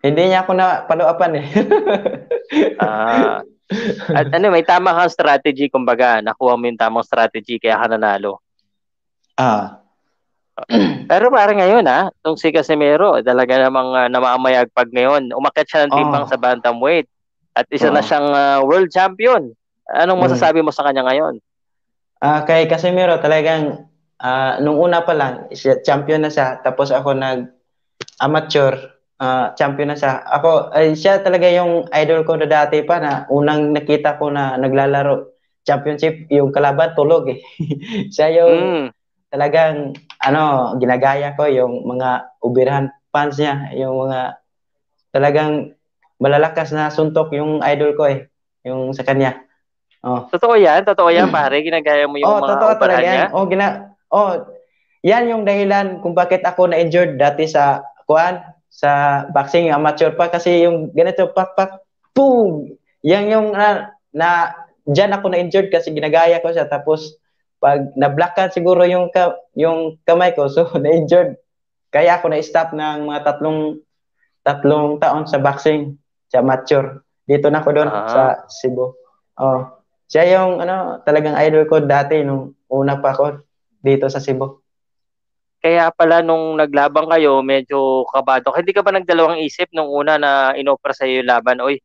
Hindi niya ako na paluapan eh. ah. At ano, may tama kang strategy, kumbaga, nakuha mo yung tamang strategy, kaya ka nanalo. Ah. Pero parang ngayon ah, tong si Casimero, talaga namang uh, ah, namamayag pag ngayon. Umakyat siya ng timbang oh. sa bantamweight at isa oh. na ah. siyang uh, world champion. Anong mm. masasabi mo sa kanya ngayon? Ah, uh, kay Casimero, talagang uh, nung una pa lang, champion na siya tapos ako nag amateur uh, champion na siya. Ako, ay, siya talaga yung idol ko na dati pa na unang nakita ko na naglalaro championship, yung kalaban tulog eh. siya yung mm. talagang, ano, ginagaya ko yung mga ubirahan fans niya, yung mga talagang malalakas na suntok yung idol ko eh, yung sa kanya. Oh. Totoo yan? Totoo yan, pare? Ginagaya mo yung oh, mga totoo talaga niya? Yan. Oh, gina- oh, yan yung dahilan kung bakit ako na-injured dati sa kuan sa boxing amateur pa kasi yung ganito pak pak boom yan yung na, na diyan ako na injured kasi ginagaya ko siya tapos pag na-blackout siguro yung ka, yung kamay ko so na-injured kaya ako na-stop ng mga tatlong tatlong taon sa boxing sa amateur dito na ako doon uh-huh. sa Cebu oh siya yung ano talagang idol ko dati nung una pa ako dito sa Cebu kaya pala nung naglabang kayo, medyo kabado. Hindi ka ba nagdalawang isip nung una na inoffer sa iyo yung laban? Oy,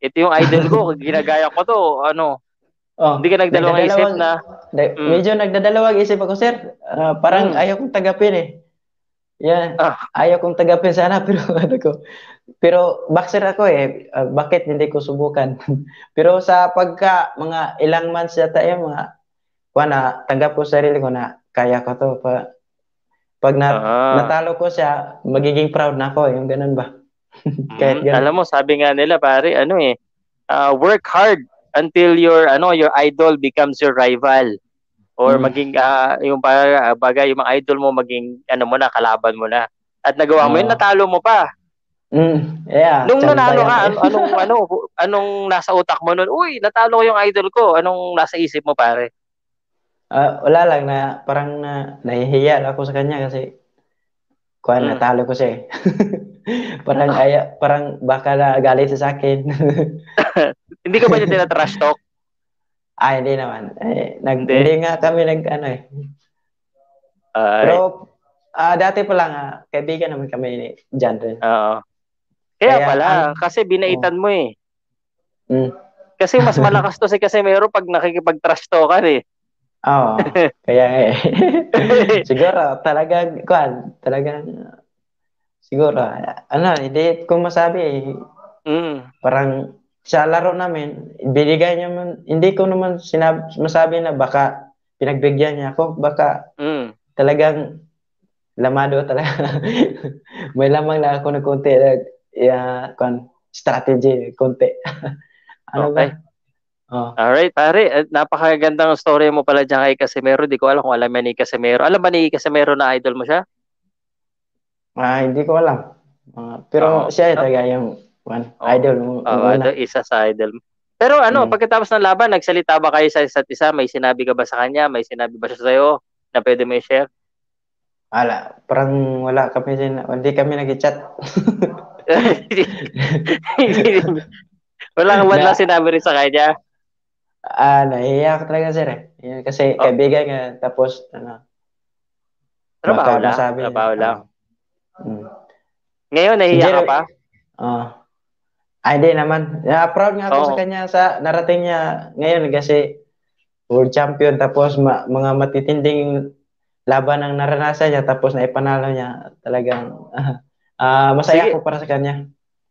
ito yung idol ko, ginagaya ko to, ano? Oh, hindi ka nagdalawang, nagdadalawang, isip na... Da- mm. Medyo nagdadalawang isip ako, sir. Uh, parang mm. ayaw kong tagapin eh. Yeah. Ah. Ayaw kong tagapin sana, pero ano ko. Pero boxer ako eh. Uh, bakit hindi ko subukan? pero sa pagka mga ilang months yata eh, mga kuha na, tanggap ko sarili ko na kaya ko to pa pag na, ah. natalo ko siya, magiging proud na ako. Yung ganun ba? Kahit mm-hmm. ganun. Alam mo, sabi nga nila, pare, ano eh, uh, work hard until your ano your idol becomes your rival or mm. maging uh, yung para ah, bagay yung mga idol mo maging ano mo na kalaban mo na at nagawa mo oh. yun natalo mo pa Mm, yeah. Nung nanalo ka, ano, anong, ano, anong nasa utak mo noon Uy, natalo ko yung idol ko. Anong nasa isip mo, pare? Uh, wala lang na parang na nahihiya ako sa kanya kasi kuan mm. natalo ko siya eh. parang oh. aya, parang baka na galit sa akin. hindi ka ba niya tina-trash talk? Ah, hindi naman. Eh, nag, hindi. hindi nga kami nag ano eh. Uh, Pero uh, dati pa lang uh, kaibigan naman kami ni Jan rin. Oo. Kaya, Kaya pala, ang, kasi binaitan oh. mo eh. Mm. Kasi mas malakas to si kasi meron pag nakikipag-trash talkan eh. Oo, kaya eh. siguro, talagang, kuan, talagang, siguro, ano, hindi ko masabi eh. Mm. Parang, sa laro namin, binigay niya man, hindi ko naman sinab- masabi na baka pinagbigyan niya ako, baka mm. talagang lamado talaga. May lamang lang ako ng konti, uh, eh, ah, kuan, strategy, konti. ano okay. ba? All right, pare. Eh, napakagandang story mo pala dyan kay Casimero. Di ko alam kung alam ni Casimero. Alam ba ni Casimero na idol mo siya? Ah, hindi ko alam. Uh, pero oh. siya eh, ah. talaga yung one, oh. idol mo. Oh, ano, isa sa idol mo. Pero ano, hmm. pagkatapos ng laban, nagsalita ba kayo sa isa't isa? May sinabi ka ba sa kanya? May sinabi ba siya sa iyo na pwede mo i-share? Ala, parang wala kami, hindi kami nag-chat. wala, wala sinabi rin sa kanya? Ah, nahihiya ko talaga sir eh. kasi oh. kaibigan nga, tapos ano. Trabaho lang. Masabi, trabaho lang. Ah. mm. Ngayon, nahihiya ka pa? Oo. Uh, ah. ay, ah, hindi naman. Yeah, proud nga ako oh. sa kanya sa narating niya ngayon kasi world champion tapos ma- mga matitinding laban ang naranasan niya tapos na ipanalo niya. Talagang uh, uh masaya sige. ako para sa kanya.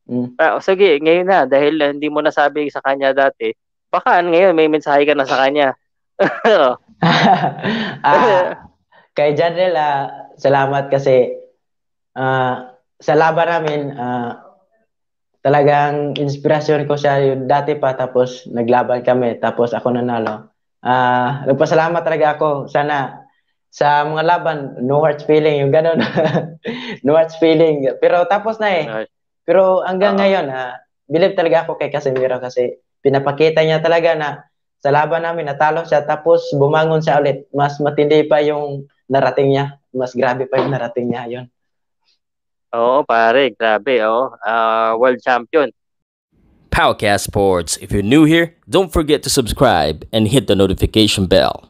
Mm. Uh, sige, ngayon na dahil hindi mo nasabi sa kanya dati, Pakaan ngayon, may mensahe ka na sa kanya. ah, kay Janrel, ah, salamat kasi ah, sa laban namin, ah, talagang inspirasyon ko siya yung dati pa tapos naglaban kami tapos ako nanalo. Ah, uh, nagpasalamat talaga ako sana sa mga laban, no hurt feeling, yung ganun. no hurt feeling. Pero tapos na eh. Pero hanggang uh, ngayon, ha, ah, believe talaga ako kay Casimiro kasi pinapakita niya talaga na sa laban namin natalo siya tapos bumangon siya ulit. Mas matindi pa yung narating niya. Mas grabe pa yung narating niya yon. Oo, pare, grabe, oh. Uh, world champion. Powercast Sports. If you're new here, don't forget to subscribe and hit the notification bell.